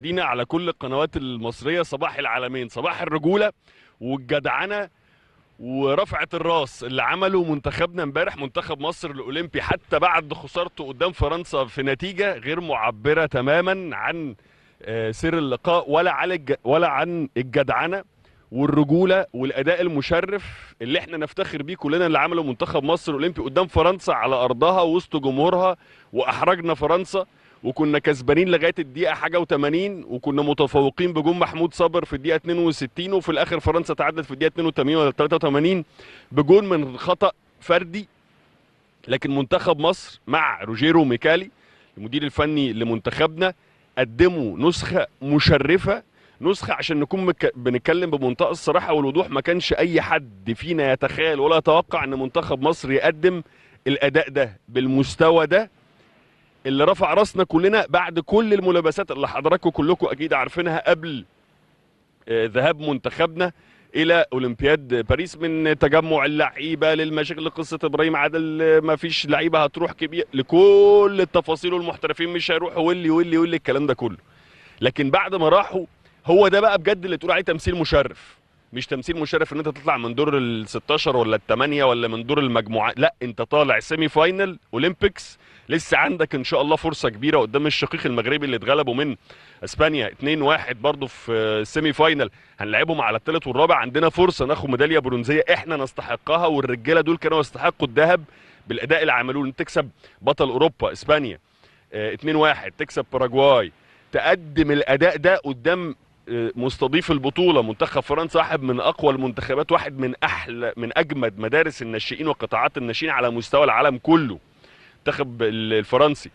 دينا على كل القنوات المصريه صباح العالمين صباح الرجوله والجدعنه ورفعه الراس اللي عمله منتخبنا امبارح منتخب مصر الاولمبي حتى بعد خسارته قدام فرنسا في نتيجه غير معبره تماما عن آه، سر اللقاء ولا عن ولا عن الجدعنه والرجوله والاداء المشرف اللي احنا نفتخر بيه كلنا اللي عمله منتخب مصر الاولمبي قدام فرنسا على ارضها وسط جمهورها واحرجنا فرنسا وكنا كسبانين لغايه الدقيقه حاجه و80 وكنا متفوقين بجون محمود صبر في الدقيقه 62 وفي الاخر فرنسا تعادلت في الدقيقه 82 ولا 83 بجون من خطا فردي لكن منتخب مصر مع روجيرو ميكالي المدير الفني لمنتخبنا قدموا نسخه مشرفه نسخه عشان نكون مك... بنتكلم بمنطقة الصراحه والوضوح ما كانش اي حد فينا يتخيل ولا يتوقع ان منتخب مصر يقدم الاداء ده بالمستوى ده اللي رفع راسنا كلنا بعد كل الملابسات اللي حضراتكم كلكم اكيد عارفينها قبل آه، ذهاب منتخبنا الى اولمبياد باريس من تجمع اللعيبه للمشاكل لقصه ابراهيم عادل ما فيش لعيبه هتروح كبير لكل التفاصيل والمحترفين مش هيروحوا واللي واللي واللي الكلام ده كله لكن بعد ما راحوا هو ده بقى بجد اللي تقول عليه تمثيل مشرف مش تمثيل مشرف ان انت تطلع من دور ال 16 ولا ال 8 ولا من دور المجموعات لا انت طالع سيمي فاينل اولمبيكس لسه عندك ان شاء الله فرصه كبيره قدام الشقيق المغربي اللي اتغلبوا من اسبانيا 2-1 برضه في السيمي فاينل هنلعبهم على الثالث والرابع عندنا فرصه ناخد ميداليه برونزيه احنا نستحقها والرجاله دول كانوا يستحقوا الذهب بالاداء اللي عملوه ان تكسب بطل اوروبا اسبانيا 2-1 آه، تكسب باراجواي تقدم الاداء ده قدام مستضيف البطوله منتخب فرنسا واحد من اقوى المنتخبات واحد من احلى من اجمد مدارس الناشئين وقطاعات الناشئين على مستوى العالم كله المنتخب الفرنسي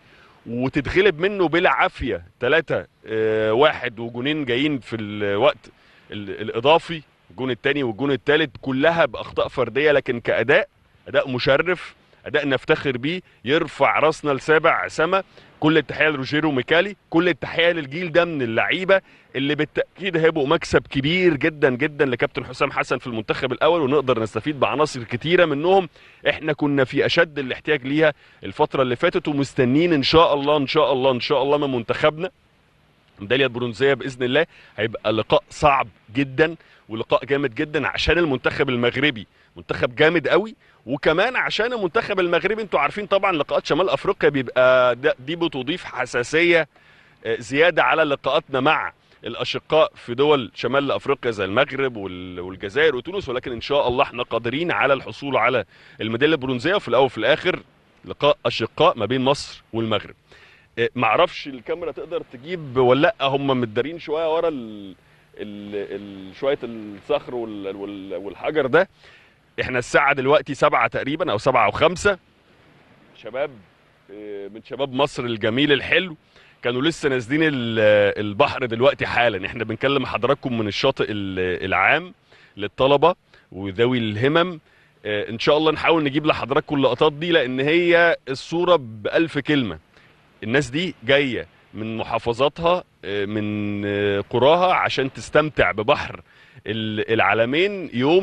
وتتغلب منه بلا عافيه 3 آه، واحد وجونين جايين في الوقت الاضافي الجون الثاني والجون الثالث كلها باخطاء فرديه لكن كاداء اداء مشرف اداء نفتخر بيه يرفع راسنا لسابع سما كل التحيه لروجيرو ميكالي كل التحيه للجيل ده من اللعيبه اللي بالتاكيد هيبقوا مكسب كبير جدا جدا لكابتن حسام حسن في المنتخب الاول ونقدر نستفيد بعناصر كتيره منهم احنا كنا في اشد الاحتياج ليها الفتره اللي فاتت ومستنين ان شاء الله ان شاء الله ان شاء الله من منتخبنا ميداليه برونزيه باذن الله هيبقى لقاء صعب جدا ولقاء جامد جدا عشان المنتخب المغربي منتخب جامد قوي وكمان عشان المنتخب المغربي انتوا عارفين طبعا لقاءات شمال افريقيا بيبقى دي بتضيف حساسيه آه، زياده على لقاءاتنا مع الاشقاء في دول شمال افريقيا زي المغرب والجزائر وتونس ولكن ان شاء الله احنا قادرين على الحصول على الميداليه البرونزيه وفي الاول وفي الاخر لقاء اشقاء ما بين مصر والمغرب إيه، معرفش الكاميرا تقدر تجيب ولا لا هم متدارين شويه ورا ال... ال... ال... شويه الصخر وال... وال... والحجر ده احنا الساعه دلوقتي سبعة تقريبا او سبعة وخمسة شباب إيه، من شباب مصر الجميل الحلو كانوا لسه نازلين البحر دلوقتي حالا احنا بنكلم حضراتكم من الشاطئ العام للطلبه وذوي الهمم إيه، ان شاء الله نحاول نجيب لحضراتكم اللقطات دي لان هي الصوره بألف كلمه الناس دي جايه من محافظاتها آه، من آه، قراها عشان تستمتع ببحر العالمين يوم